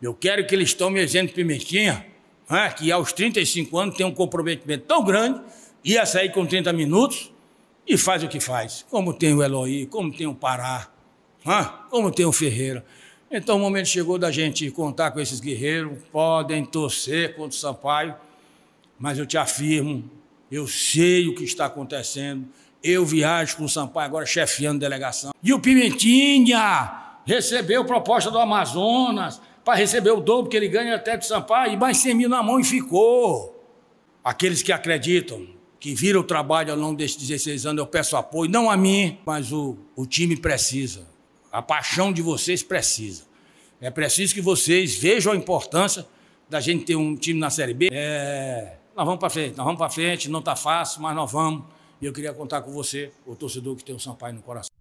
Eu quero que eles tomem exemplo de Pimentinha, né, que aos 35 anos tem um comprometimento tão grande, ia sair com 30 minutos e faz o que faz. Como tem o Eloy, como tem o Pará, né, como tem o Ferreira. Então o momento chegou da gente contar com esses guerreiros, podem torcer contra o Sampaio, mas eu te afirmo, eu sei o que está acontecendo. Eu viajo com o Sampaio agora chefiando delegação. E o Pimentinha recebeu proposta do Amazonas, para receber o dobro que ele ganha até de Sampaio, e mais 100 mil na mão e ficou. Aqueles que acreditam, que viram o trabalho ao longo desses 16 anos, eu peço apoio, não a mim, mas o, o time precisa. A paixão de vocês precisa. É preciso que vocês vejam a importância da gente ter um time na Série B. É, nós vamos para frente, nós vamos para frente, não está fácil, mas nós vamos. E eu queria contar com você, o torcedor que tem o Sampaio no coração.